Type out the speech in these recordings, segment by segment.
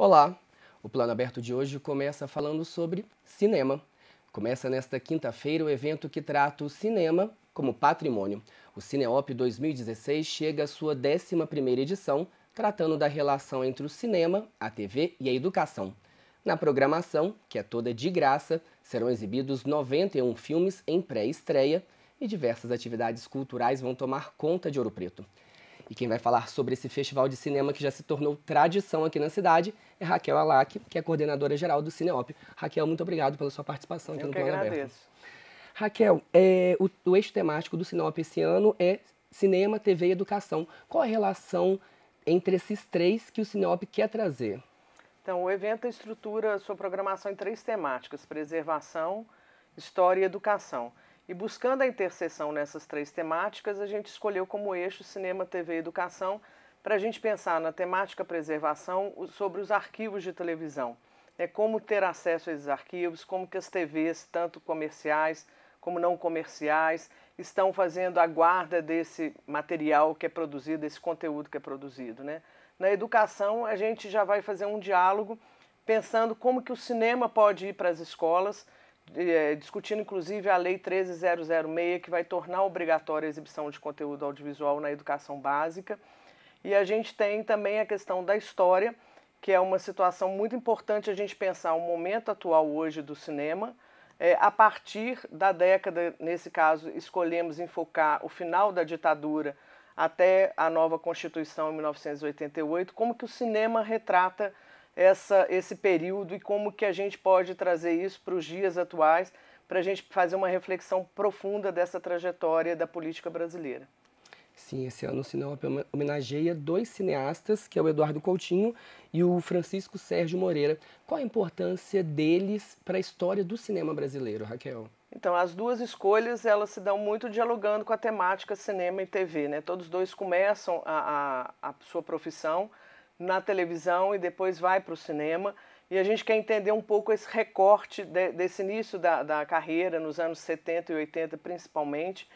Olá! O Plano Aberto de hoje começa falando sobre cinema. Começa nesta quinta-feira o evento que trata o cinema como patrimônio. O Cineop 2016 chega à sua 11ª edição, tratando da relação entre o cinema, a TV e a educação. Na programação, que é toda de graça, serão exibidos 91 filmes em pré-estreia e diversas atividades culturais vão tomar conta de Ouro Preto. E quem vai falar sobre esse festival de cinema que já se tornou tradição aqui na cidade é Raquel Alac, que é coordenadora geral do Cineop. Raquel, muito obrigado pela sua participação aqui Eu no que Plano agradeço. Aberto. Raquel, é, o, o eixo temático do Cineop esse ano é cinema, TV e educação. Qual a relação entre esses três que o Cineop quer trazer? Então, o evento estrutura sua programação em três temáticas: preservação, história e educação. E buscando a interseção nessas três temáticas, a gente escolheu como eixo cinema, TV e educação para a gente pensar na temática preservação sobre os arquivos de televisão. É como ter acesso a esses arquivos, como que as TVs, tanto comerciais como não comerciais, estão fazendo a guarda desse material que é produzido, desse conteúdo que é produzido. Né? Na educação, a gente já vai fazer um diálogo pensando como que o cinema pode ir para as escolas, é, discutindo inclusive a Lei 13006, que vai tornar obrigatória a exibição de conteúdo audiovisual na educação básica. E a gente tem também a questão da história, que é uma situação muito importante a gente pensar o momento atual hoje do cinema. É, a partir da década, nesse caso, escolhemos enfocar o final da ditadura até a nova Constituição em 1988, como que o cinema retrata essa, esse período e como que a gente pode trazer isso para os dias atuais, para a gente fazer uma reflexão profunda dessa trajetória da política brasileira. Sim, esse ano o cinema homenageia dois cineastas, que é o Eduardo Coutinho e o Francisco Sérgio Moreira. Qual a importância deles para a história do cinema brasileiro, Raquel? Então, as duas escolhas elas se dão muito dialogando com a temática cinema e TV. Né? Todos dois começam a, a, a sua profissão na televisão e depois vai para o cinema. E a gente quer entender um pouco esse recorte de, desse início da, da carreira, nos anos 70 e 80 principalmente.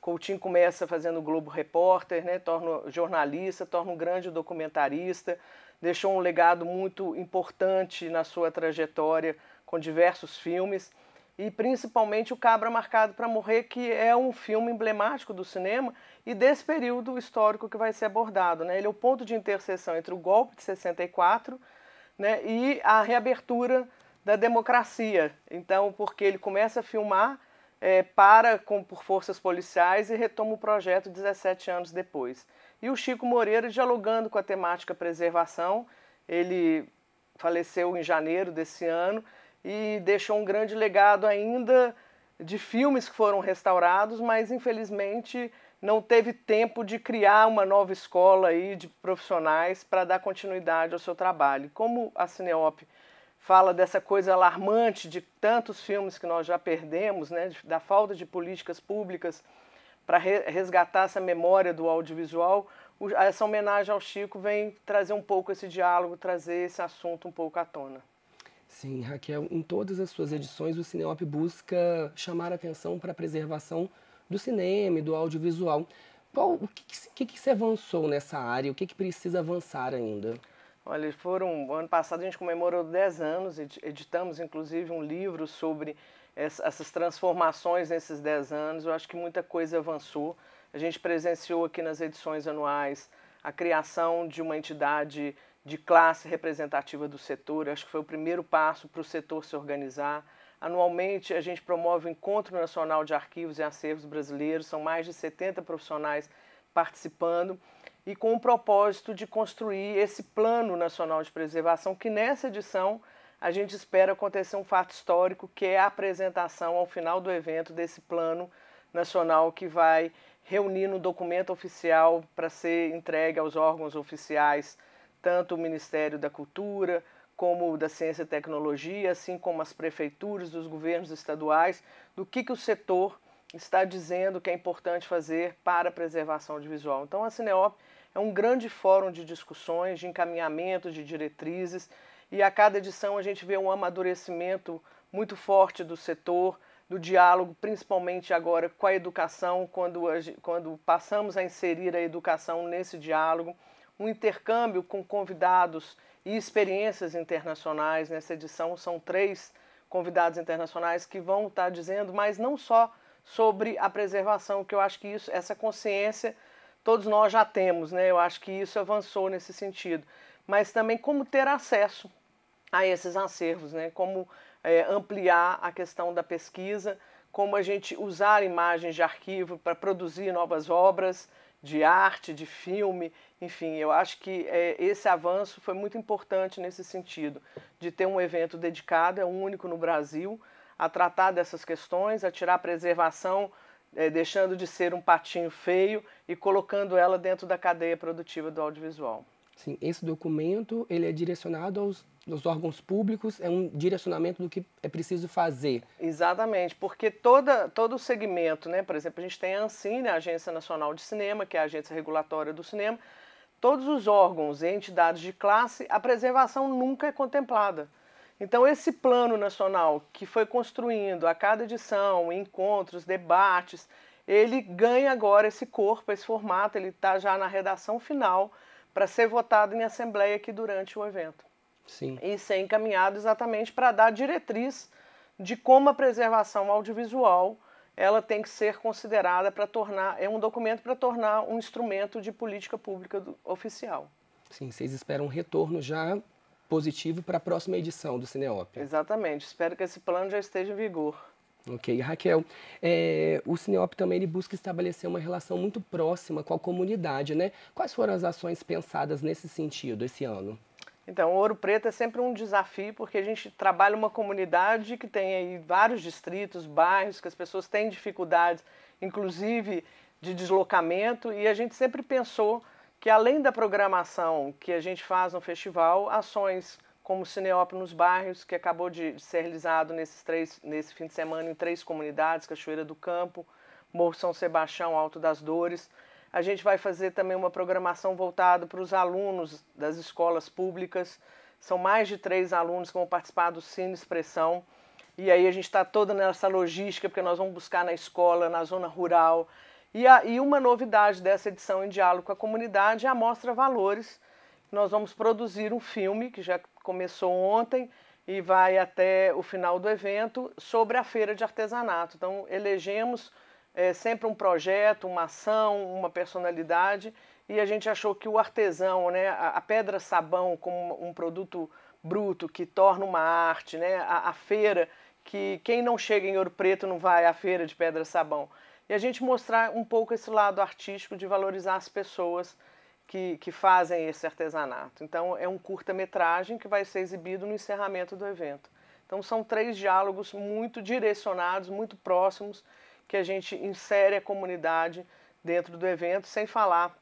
Coutinho começa fazendo Globo Repórter, né, torna jornalista, torna um grande documentarista, deixou um legado muito importante na sua trajetória com diversos filmes e principalmente O Cabra Marcado para Morrer, que é um filme emblemático do cinema e desse período histórico que vai ser abordado. Né? Ele é o ponto de interseção entre o golpe de 64 né, e a reabertura da democracia. Então, porque ele começa a filmar, é, para com, por forças policiais e retoma o projeto 17 anos depois. E o Chico Moreira dialogando com a temática preservação, ele faleceu em janeiro desse ano, e deixou um grande legado ainda de filmes que foram restaurados, mas infelizmente não teve tempo de criar uma nova escola aí de profissionais para dar continuidade ao seu trabalho. Como a Cineop fala dessa coisa alarmante de tantos filmes que nós já perdemos, né, da falta de políticas públicas para resgatar essa memória do audiovisual, essa homenagem ao Chico vem trazer um pouco esse diálogo, trazer esse assunto um pouco à tona. Sim, Raquel, em todas as suas edições, o Cineop busca chamar atenção para a preservação do cinema e do audiovisual. Qual, o que, que, que se avançou nessa área? O que, que precisa avançar ainda? Olha, foram. Ano passado a gente comemorou 10 anos, editamos inclusive um livro sobre essas transformações nesses 10 anos. Eu acho que muita coisa avançou. A gente presenciou aqui nas edições anuais a criação de uma entidade de classe representativa do setor. Acho que foi o primeiro passo para o setor se organizar. Anualmente, a gente promove o Encontro Nacional de Arquivos e Acervos Brasileiros, são mais de 70 profissionais participando, e com o propósito de construir esse Plano Nacional de Preservação, que nessa edição a gente espera acontecer um fato histórico, que é a apresentação ao final do evento desse Plano Nacional que vai reunir no documento oficial para ser entregue aos órgãos oficiais tanto o Ministério da Cultura como o da Ciência e Tecnologia, assim como as prefeituras, os governos estaduais, do que, que o setor está dizendo que é importante fazer para a preservação audiovisual. Então, a Cineop é um grande fórum de discussões, de encaminhamentos, de diretrizes, e a cada edição a gente vê um amadurecimento muito forte do setor, do diálogo, principalmente agora com a educação, quando, a, quando passamos a inserir a educação nesse diálogo um intercâmbio com convidados e experiências internacionais. Nessa edição são três convidados internacionais que vão estar tá dizendo, mas não só sobre a preservação, que eu acho que isso, essa consciência todos nós já temos, né? Eu acho que isso avançou nesse sentido, mas também como ter acesso a esses acervos, né? Como é, ampliar a questão da pesquisa, como a gente usar imagens de arquivo para produzir novas obras, de arte, de filme, enfim, eu acho que é, esse avanço foi muito importante nesse sentido, de ter um evento dedicado, é único no Brasil, a tratar dessas questões, a tirar a preservação, é, deixando de ser um patinho feio e colocando ela dentro da cadeia produtiva do audiovisual. Sim, esse documento ele é direcionado aos, aos órgãos públicos, é um direcionamento do que é preciso fazer. Exatamente, porque toda, todo o segmento, né, por exemplo, a gente tem a ANSIN, né, a Agência Nacional de Cinema, que é a agência regulatória do cinema, todos os órgãos e entidades de classe, a preservação nunca é contemplada. Então, esse plano nacional que foi construindo a cada edição, encontros, debates, ele ganha agora esse corpo, esse formato, ele está já na redação final para ser votado em assembleia aqui durante o evento. Sim. E ser encaminhado exatamente para dar diretriz de como a preservação audiovisual ela tem que ser considerada para tornar é um documento para tornar um instrumento de política pública do, oficial. Sim, vocês esperam um retorno já positivo para a próxima edição do Cineop. Exatamente. Espero que esse plano já esteja em vigor. Ok, Raquel. É, o Cineop também ele busca estabelecer uma relação muito próxima com a comunidade, né? Quais foram as ações pensadas nesse sentido esse ano? Então, Ouro Preto é sempre um desafio porque a gente trabalha uma comunidade que tem aí vários distritos, bairros, que as pessoas têm dificuldades, inclusive de deslocamento, e a gente sempre pensou que além da programação que a gente faz no festival, ações como o Cineop nos Bairros, que acabou de ser realizado nesses três, nesse fim de semana em três comunidades, Cachoeira do Campo, Morro São Sebastião, Alto das Dores. A gente vai fazer também uma programação voltada para os alunos das escolas públicas. São mais de três alunos que vão participar do Cine Expressão. E aí a gente está toda nessa logística, porque nós vamos buscar na escola, na zona rural. E, a, e uma novidade dessa edição em diálogo com a comunidade é a Mostra Valores. Nós vamos produzir um filme que já começou ontem e vai até o final do evento, sobre a feira de artesanato. Então, elegemos é, sempre um projeto, uma ação, uma personalidade, e a gente achou que o artesão, né, a, a pedra-sabão como um produto bruto que torna uma arte, né, a, a feira, que quem não chega em Ouro Preto não vai à feira de pedra-sabão. E a gente mostrar um pouco esse lado artístico de valorizar as pessoas, que, que fazem esse artesanato. Então, é um curta-metragem que vai ser exibido no encerramento do evento. Então, são três diálogos muito direcionados, muito próximos, que a gente insere a comunidade dentro do evento, sem falar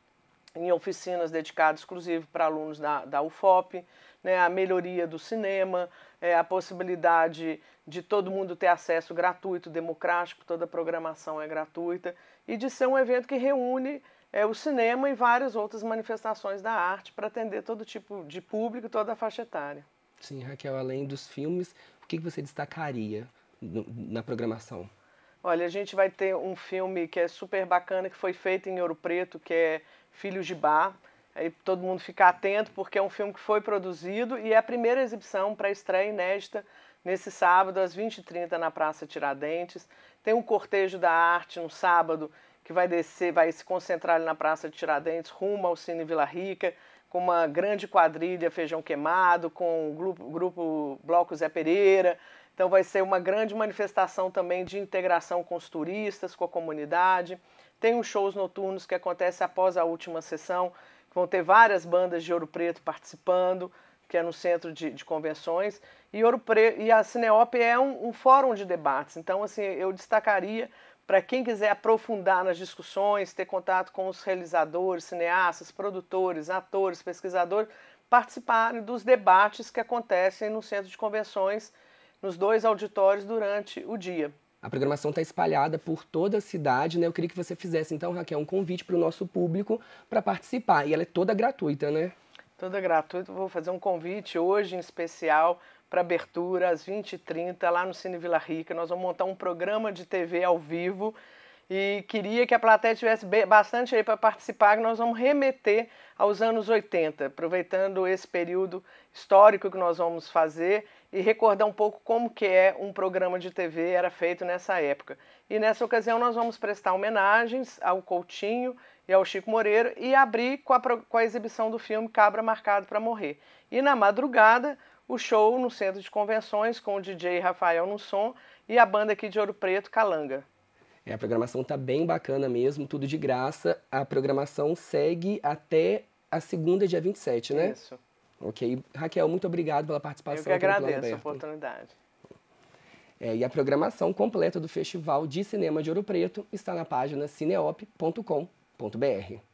em oficinas dedicadas exclusivo para alunos da, da UFOP, né, a melhoria do cinema, é, a possibilidade de todo mundo ter acesso gratuito, democrático, toda a programação é gratuita, e de ser um evento que reúne é, o cinema e várias outras manifestações da arte para atender todo tipo de público, toda a faixa etária. Sim, Raquel, além dos filmes, o que você destacaria na programação? Olha, a gente vai ter um filme que é super bacana, que foi feito em Ouro Preto, que é Filhos de Bar. Aí todo mundo fica atento, porque é um filme que foi produzido e é a primeira exibição para estreia inédita nesse sábado, às 20h30, na Praça Tiradentes. Tem um cortejo da arte no sábado, que vai descer, vai se concentrar ali na Praça de Tiradentes, rumo ao Cine Vila Rica, com uma grande quadrilha Feijão Queimado, com o grupo, grupo Bloco Zé Pereira. Então vai ser uma grande manifestação também de integração com os turistas, com a comunidade. Tem os shows noturnos que acontecem após a última sessão, vão ter várias bandas de Ouro Preto participando, que é no centro de, de convenções. E, Ouro Preto, e a Cineop é um, um fórum de debates. Então, assim, eu destacaria para quem quiser aprofundar nas discussões, ter contato com os realizadores, cineastas, produtores, atores, pesquisadores, participarem dos debates que acontecem no centro de convenções, nos dois auditórios durante o dia. A programação está espalhada por toda a cidade, né? Eu queria que você fizesse, então, Raquel, um convite para o nosso público para participar. E ela é toda gratuita, né? Toda gratuita. Vou fazer um convite hoje em especial para abertura às 20h30 lá no Cine Vila Rica. Nós vamos montar um programa de TV ao vivo e queria que a plateia tivesse bastante aí para participar, que nós vamos remeter aos anos 80, aproveitando esse período histórico que nós vamos fazer e recordar um pouco como que é um programa de TV era feito nessa época. E nessa ocasião nós vamos prestar homenagens ao Coutinho e ao Chico Moreira e abrir com a, com a exibição do filme Cabra Marcado para Morrer. E na madrugada o show no centro de convenções com o DJ Rafael no som e a banda aqui de Ouro Preto, Calanga. É, a programação tá bem bacana mesmo, tudo de graça. A programação segue até a segunda, dia 27, né? Isso. Ok. Raquel, muito obrigado pela participação. Eu que agradeço a oportunidade. É, e a programação completa do Festival de Cinema de Ouro Preto está na página cineop.com.br.